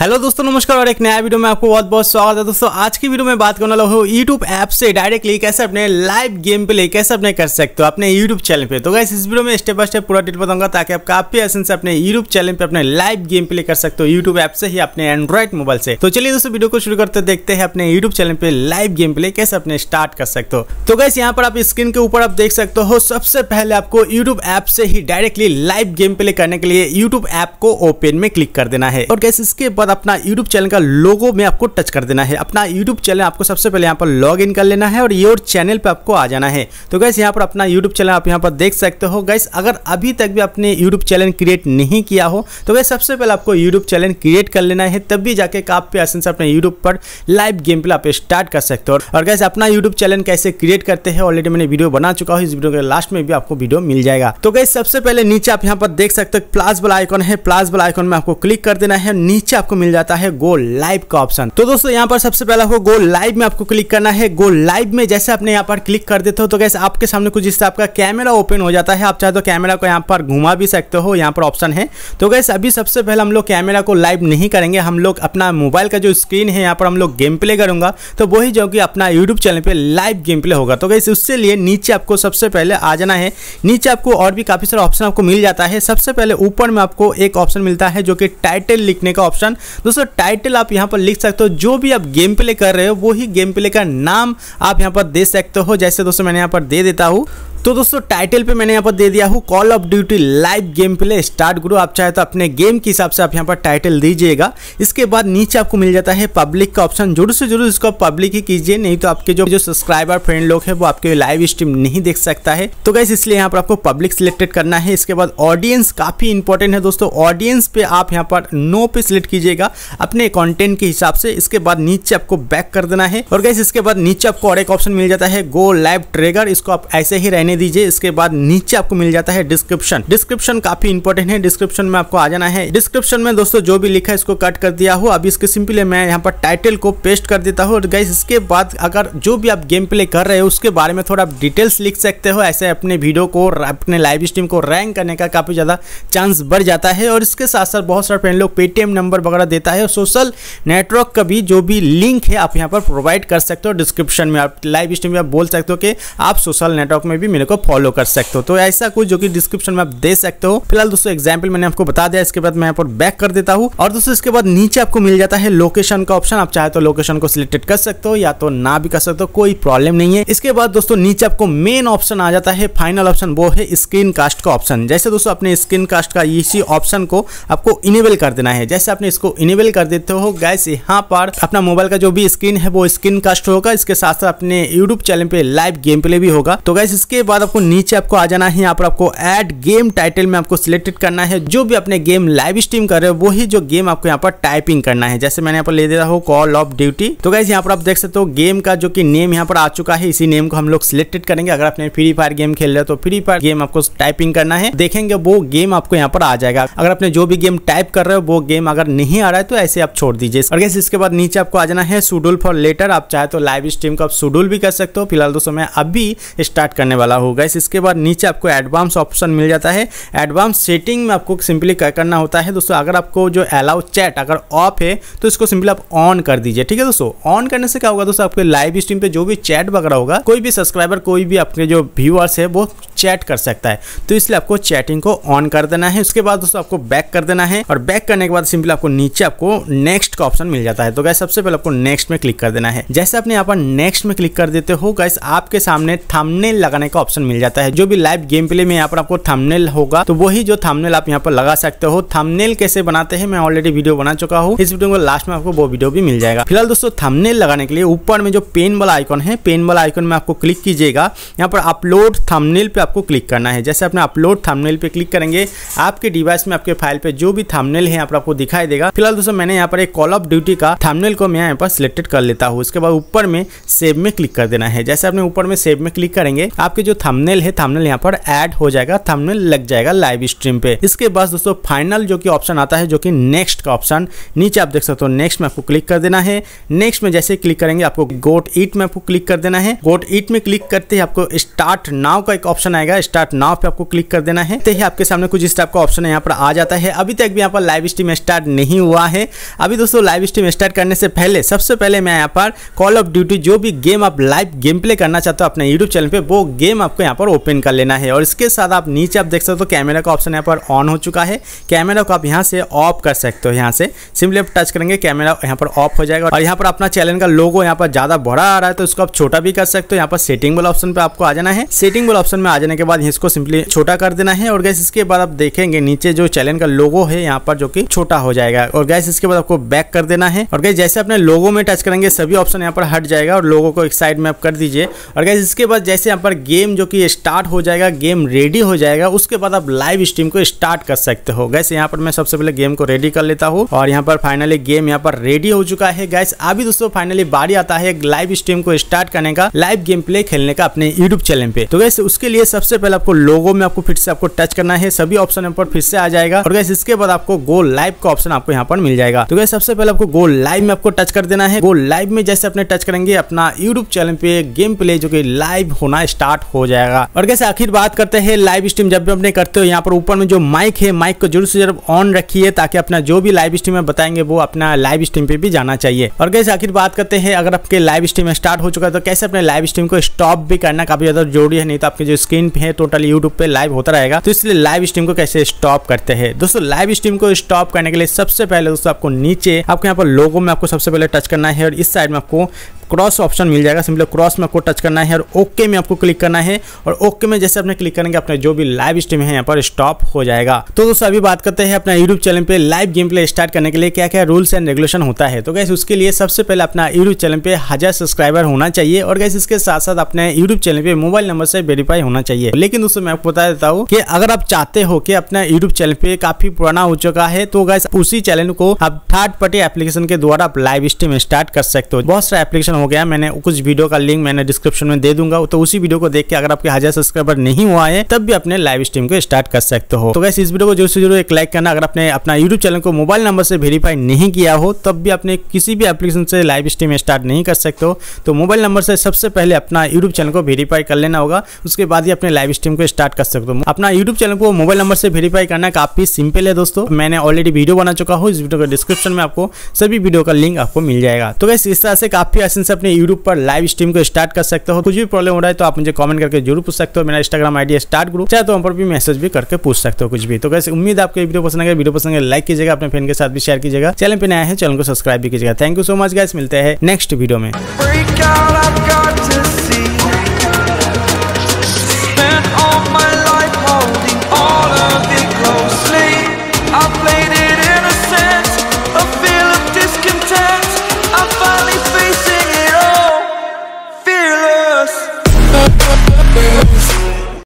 hello दोस्तों नमस्कार और एक नया वीडियो में आपको बहुत बहुत स्वागत है दोस्तों आज की वीडियो में बात करने वाला हूँ यूट्यूब ऐप से डायरेक्टली कैसे अपने लाइव गेम प्ले कैसे अपने कर सकते हो अपने यूट्यूब चैनल पे तो गैस इस वीडियो में स्टेप बाय स्टेप पूरा डिट बताऊंगा ताकि आप काफी आसान से अपने यूट्यूब चैनल पर अपने लाइव गेम प्ले कर सकते हो यूट्यूब ऐप से ही अपने एंड्रॉइड मोबाइल से तो चलिए दोस्तों वीडियो को शुरू करते देखते हैं अपने यूट्यूब चैनल पे लाइव गेम प्ले कैसे अपने स्टार्ट कर सकते हो तो गैस यहाँ पर आप स्क्रीन के ऊपर आप देख सकते हो सबसे पहले आपको यूट्यूब ऐप से ही डायरेक्टली लाइव गेम प्ले करने के लिए यूट्यूब ऐप को ओपन में क्लिक कर देना है और गैस इसके बाद अपना यूट्यूब चैनल का लोगो में आपको टच कर देना है अपना यूट्यूब चैनल आपको सबसे पहले यहाँ पर लॉग इन कर लेना है और योर चैनल पर आपको आ जाना है तो गैस यहाँ पर अपना यूट्यूब चैनल आप यहाँ पर देख सकते हो गैस अगर अभी तक भी आपने यूट्यूब चैनल क्रिएट नहीं किया हो तो गैस सबसे पहले आपको यूट्यूब चैनल क्रिएट कर लेना है तब भी जाके आप पे आसन से अपने यूट्यूब पर लाइव गेम प्ले आप स्टार्ट कर सकते हो और गैस अपना यूट्यूब चैनल कैसे क्रिएट करते हैं ऑलरेडी मैंने वीडियो बना चुका हूँ इस वीडियो के लास्ट में भी आपको वीडियो मिल जाएगा तो गैस सबसे पहले नीचे आप यहाँ पर देख सकते हो प्लास वाला आइकॉन है प्लास वाला आइकॉन में आपको क्लिक कर देना है नीचे आपको आपको मिल जाता है गो लाइव का ऑप्शन तो दोस्तों यहाँ पर सबसे पहले आपको गो लाइव में आपको क्लिक करना है गो लाइव में जैसे आपने यहाँ पर क्लिक कर देते हो तो कैसे आपके सामने कुछ जिससे आपका कैमरा ओपन हो जाता है आप चाहे तो कैमरा को यहाँ पर घुमा भी सकते हो यहाँ पर ऑप्शन है तो कैसे अभी सबसे पहले हम लोग कैमरा को लाइव नहीं करेंगे हम लोग अपना मोबाइल का जो स्क्रीन है यहाँ पर हम लोग गेम प्ले करूंगा तो वही जो कि अपना यूट्यूब चैनल पर लाइव गेम प्ले होगा तो कैसे उससे लिए नीचे आपको सबसे पहले आ जाना है नीचे आपको और भी काफ़ी सारा ऑप्शन आपको मिल जाता है सबसे पहले ऊपर में आपको एक ऑप्शन मिलता है जो कि टाइटल लिखने का ऑप्शन दोस्तों टाइटल आप यहाँ पर लिख सकते हो जो भी आप गेम प्ले कर रहे हो वही गेम प्ले का नाम आप यहाँ पर दे सकते हो जैसे दोस्तों मैंने यहाँ पर दे देता हूँ तो दोस्तों टाइटल पे मैंने यहाँ पर दे दिया हूँ call of duty live game play start गुरु आप चाहे तो अपने गेम के हिसाब से आप यहाँ पर टाइटल दीजिएगा इसके बाद नीचे आपको मिल जाता है पब्लिक का ऑप्शन जरूर से जरूर इसको पब्लिक ही कीजिए नहीं तो आपके जो जो सब्सक्राइबर फ्रेंड लोग हैं वो आपके लाइव स्ट्रीम नहीं देख सकता है तो गैस इसलिए यहाँ पर आपको पब्लिक सिलेक्टेड करना है इसके बाद ऑडियंस काफ़ी इंपॉर्टेंट है दोस्तों ऑडियंस पे आप यहाँ पर नो पे सिलेक्ट कीजिएगा अपने कॉन्टेंट के हिसाब से इसके बाद नीचे आपको बैक कर देना है और गैस इसके बाद नीचे आपको और एक ऑप्शन मिल जाता है गो लाइव ट्रेगर इसको आप ऐसे ही रहने रहने दीजिए इसके बाद नीचे आपको मिल जाता है डिस्क्रिप्शन डिस्क्रिप्शन काफी इंपोर्टेंट है डिस्क्रिप्शन में आपको आ जाना है डिस्क्रिप्शन में दोस्तों जो भी लिखा है इसको कट कर दिया हो अभी इसके सिंपली मैं यहाँ पर टाइटल को पेस्ट कर देता हूँ और इसके बाद अगर जो भी आप गेम प्ले कर रहे हो उसके बारे में थोड़ा आप डिटेल्स लिख सकते हो ऐसे अपने वीडियो को अपने लाइव स्ट्रीम को रैंक करने का काफ़ी ज़्यादा चांस बढ़ जाता है और इसके साथ साथ बहुत सारे फ्रेंड लोग पेटीएम नंबर वगैरह देता है सोशल नेटवर्क का भी जो भी लिंक है आप यहाँ पर प्रोवाइड कर सकते हो डिस्क्रिप्शन में आप लाइव स्ट्रीम में आप बोल सकते हो कि आप सोशल नेटवर्क में भी मेरे वाले को फॉलो कर सकते हो तो ऐसा कुछ जो कि डिस्क्रिप्शन में आप दे सकते हो फिलहाल दोस्तों एग्जाम्पल मैंने आपको बता दिया इसके बाद मैं यहाँ पर बैक कर देता हूँ और दोस्तों इसके बाद नीचे आपको मिल जाता है लोकेशन का ऑप्शन आप चाहे तो लोकेशन को सिलेक्टेड कर सकते हो या तो ना भी कर सकते हो कोई प्रॉब्लम नहीं है इसके बाद दोस्तों नीचे आपको मेन ऑप्शन आ जाता है फाइनल ऑप्शन वो है स्क्रीन कास्ट का ऑप्शन जैसे दोस्तों अपने स्क्रीन कास्ट का इसी ऑप्शन को आपको इनेबल कर देना है जैसे आपने इसको इनेबल कर देते हो गैस यहाँ पर अपना मोबाइल का जो भी स्क्रीन है वो स्क्रीन कास्ट होगा इसके साथ साथ अपने यूट्यूब चैनल पे लाइव गेम प्ले भी होगा तो गैस इसके बाद बाद आपको नीचे आपको आ जाना है यहाँ पर आपको एड गेम टाइटल में आपको सिलेक्टेड करना है जो भी अपने गेम लाइव स्ट्रीम कर रहे हो वही जो गेम आपको यहाँ पर टाइपिंग करना है जैसे मैंने यहाँ पर ले दे रहा हूँ कॉल ऑफ ड्यूटी तो गैस यहाँ पर आप देख सकते हो गेम का जो कि नेम यहाँ पर आ चुका है इसी नेम को हम लोग सिलेक्टेड करेंगे अगर आपने फ्री फायर गेम खेल रहे हो तो फ्री फायर गेम आपको टाइपिंग करना है देखेंगे वो गेम आपको यहाँ पर आ जाएगा अगर आपने जो भी गेम टाइप कर रहे हो वो गेम अगर नहीं आ रहा है तो ऐसे आप छोड़ दीजिए और गैस इसके बाद नीचे आपको आ जाना है शेड्यूल फॉर लेटर आप चाहे तो लाइव स्ट्रीम को आप शेड्यूल भी कर सकते हो फिलहाल दोस्तों मैं अभी स्टार्ट करने वाला हूँ हो इस इसके बाद नीचे आपको एडवांस ऑप्शन मिल जाता है एडवांस सेटिंग में आपको सिंपली क्या करना होता है दोस्तों अगर आपको जो अलाउ चैट अगर ऑफ है तो इसको सिंपली आप ऑन कर दीजिए ठीक है दोस्तों ऑन करने से क्या होगा दोस्तों आपके लाइव स्ट्रीम पे जो भी चैट वगैरह होगा कोई भी सब्सक्राइबर कोई भी आपके जो व्यूअर्स है वो चैट कर सकता है तो इसलिए आपको चैटिंग को ऑन कर देना है उसके बाद दोस्तों आपको बैक कर देना है और बैक करने के बाद सिंपली आपको नीचे आपको नेक्स्ट का ऑप्शन मिल जाता है तो गैस सबसे पहले आपको नेक्स्ट में क्लिक कर देना है जैसे आपने यहाँ पर नेक्स्ट में क्लिक कर देते हो गैस आपके सामने थंबनेल लगाने का ऑप्शन मिल जाता है जो भी लाइव गेम प्ले में यहाँ पर आपको थंबनेल होगा तो वही जो थंबनेल आप यहाँ पर लगा सकते हो थंबनेल कैसे बनाते हैं मैं ऑलरेडी वीडियो बना चुका हूँ इस वीडियो को लास्ट में आपको वो वीडियो भी मिल जाएगा फिलहाल दोस्तों थंबनेल लगाने के लिए ऊपर में जो पेन वाला आइकॉन है पेन वाला आइकॉन में आपको क्लिक कीजिएगा यहाँ पर अपलोड थंबनेल पे आपको क्लिक करना है जैसे अपने अपलोड थंबनेल पे क्लिक करेंगे आपके डिवाइस में आपके फाइल पे जो भी थंबनेल है पर आपको दिखाई देगा फिलहाल दोस्तों मैंने यहाँ पर एक कॉल ऑफ ड्यूटी का थंबनेल को मैं यहाँ पर सिलेक्टेड कर लेता हूँ उसके बाद ऊपर में सेव में क्लिक कर देना है जैसे आपने ऊपर में सेव में क्लिक करेंगे आपके जो थमनेल है थमनेल यहाँ पर एड हो जाएगा थमनेल लग जाएगा लाइव स्ट्रीम पे इसके बाद दोस्तों फाइनल जो कि ऑप्शन आता है जो कि नेक्स्ट का ऑप्शन नीचे आप देख सकते हो नेक्स्ट में आपको क्लिक कर देना है नेक्स्ट में जैसे क्लिक करेंगे आपको गोट ईट में आपको क्लिक कर देना है गोट ईट में क्लिक करते ही आपको स्टार्ट नाव का एक ऑप्शन आएगा स्टार्ट नाव पे आपको क्लिक कर देना है तो ही आपके सामने कुछ इस टाइप का ऑप्शन यहाँ पर आ जाता है अभी तक भी यहाँ पर लाइव स्ट्रीम स्टार्ट नहीं हुआ है अभी दोस्तों लाइव स्ट्रीम स्टार्ट करने से पहले सबसे पहले मैं यहाँ पर कॉल ऑफ ड्यूटी जो भी गेम आप लाइव गेम प्ले करना चाहते हो अपने यूट्यूब चैनल पर वो गेम आपको यहाँ पर ओपन कर लेना है और इसके साथ आप नीचे आप देख सकते हो कैमरा तो का ऑप्शन यहाँ पर ऑन हो चुका है कैमरा को आप यहाँ से ऑफ कर सकते हो यहाँ से सिंपली आप टच करेंगे कैमरा यहाँ पर ऑफ हो जाएगा और यहाँ पर अपना चैनल का लोगो यहाँ पर ज़्यादा बड़ा आ रहा है तो इसको आप छोटा भी कर सकते हो यहाँ पर सेटिंग वाला ऑप्शन पर आपको आ जाना है सेटिंग वाला ऑप्शन में आ जाने के बाद इसको सिंपली छोटा कर देना है और गैस इसके बाद आप देखेंगे नीचे जो चैनल का लोगो है यहाँ पर जो कि छोटा हो जाएगा और गैस इसके बाद आपको बैक कर देना है और गैस जैसे अपने लोगो में टच करेंगे सभी ऑप्शन यहाँ पर हट जाएगा और लोगो को एक साइड में आप कर दीजिए और गैस इसके बाद जैसे यहाँ पर गेम जो कि स्टार्ट हो जाएगा गेम रेडी हो जाएगा उसके बाद आप लाइव स्ट्रीम को स्टार्ट कर सकते हो गैस यहाँ पर मैं सबसे पहले गेम को रेडी कर लेता हूँ और यहाँ पर फाइनली गेम यहाँ पर रेडी हो चुका है गैस अभी दोस्तों फाइनली बारी आता है लाइव स्ट्रीम को स्टार्ट करने का लाइव गेम प्ले खेलने का अपने यूट्यूब चैनल पे तो गैस उसके लिए सबसे पहले आपको लोगो में आपको फिर से आपको टच करना है सभी ऑप्शन पर फिर से आ जाएगा और गैस इसके बाद आपको गो लाइव का ऑप्शन आपको यहाँ पर मिल जाएगा तो गैस सबसे पहले आपको गो लाइव में आपको टच कर देना है गो लाइव में जैसे अपने टच करेंगे अपना यूट्यूब चैनल पे गेम प्ले जो की लाइव होना स्टार्ट हो जाएगा और कैसे आखिर बात करते हैं लाइव स्ट्रीम जब भी अपने करते हो यहाँ पर ऊपर में जो माइक है माइक को जरूर से जरूर ऑन रखिए ताकि अपना जो भी लाइव स्ट्रीम में बताएंगे वो अपना लाइव स्ट्रीम पे भी जाना चाहिए और कैसे आखिर बात करते हैं अगर आपके लाइव स्ट्रीम स्टार्ट हो चुका है तो कैसे अपने लाइव स्ट्रीम को स्टॉप भी करना काफी ज्यादा जरूरी है नहीं तो आपकी जो स्क्रीन पे है टोटल यूट्यूब पे लाइव होता रहेगा तो इसलिए लाइव स्ट्रीम को कैसे स्टॉप करते हैं दोस्तों लाइव स्ट्रीम को स्टॉप करने के लिए सबसे पहले दोस्तों आपको नीचे आपको यहाँ पर लोगों में आपको सबसे पहले टच करना है और इस साइड में आपको क्रॉस ऑप्शन मिल जाएगा सिंपली क्रॉस में आपको टच करना है और ओके में आपको क्लिक करना है और ओके में जैसे आपने क्लिक करेंगे अपने जो भी लाइव स्ट्रीम है यहाँ पर स्टॉप हो जाएगा तो दोस्तों अभी बात करते हैं अपना यूट्यूब चैनल पर लाइव गेम प्ले स्टार्ट करने के लिए क्या क्या रूल्स एंड रेगुलेशन होता है तो गैस उसके लिए सबसे पहले अपना यूट्यूब चैनल पर हज़ार सब्सक्राइबर होना चाहिए और गैस इसके साथ साथ अपने यूट्यूब चैनल पर मोबाइल नंबर से वेरीफाई होना चाहिए लेकिन दोस्तों मैं आपको बता देता हूँ कि अगर आप चाहते हो कि अपना यूट्यूब चैनल पे काफी पुराना हो चुका है तो गैस उसी चैनल को आप थर्ड पार्टी एप्लीकेशन के द्वारा आप लाइव स्ट्रीम स्टार्ट कर सकते हो बहुत सारे एप्लीकेशन हो गया मैंने कुछ वीडियो का लिंक मैंने डिस्क्रिप्शन में दे दूंगा तो उसी वीडियो को देख के अगर आपके हजार सब्सक्राइबर नहीं हुआ है तब भी अपने लाइव स्ट्रीम को स्टार्ट कर सकते हो तो वैसे इस वीडियो को जरूर से जरूर एक लाइक करना अगर आपने अपना यूट्यूब चैनल को मोबाइल नंबर से वेरीफाई नहीं किया हो तब भी अपने किसी भी एप्लीकेशन से लाइव स्ट्रीम स्टार्ट नहीं कर सकते हो तो मोबाइल नंबर से सबसे पहले अपना यूट्यूब चैनल को वेरीफाई कर लेना होगा उसके बाद ही अपने लाइव स्ट्रीम को स्टार्ट कर सकते हो अपना यूट्यूब चैनल को मोबाइल नंबर से वेरीफाई करना काफी सिंपल है दोस्तों मैंने ऑलरेडी वीडियो बना चुका हूँ इस वीडियो के डिस्क्रिप्शन में आपको सभी वीडियो का लिंक आपको मिल जाएगा तो वैसे इस तरह से काफी आसान से अपने यूट्यूब पर लाइव स्ट्रीम को स्टार्ट कर सकते हो कुछ भी प्रॉब्लम हो रहा है तो आप मुझे कमेंट करके जरूर पूछ सकते हो मेरा इंस्टाग्राम आइडिया स्टार्ट ग्रुप चाहे तो वहाँ पर भी मैसेज भी करके पूछ सकते हो कुछ भी तो कैसे उम्मीद आपको वीडियो पसंद आएगा वीडियो पसंद लाइक कीजिएगा अपने फ्रेंड के साथ भी शेयर कीजिएगा चैनल पर नया है चैनल को सब्सक्राइब भी कीजिएगा thank you so much guys मिलते हैं नेक्स्ट वीडियो में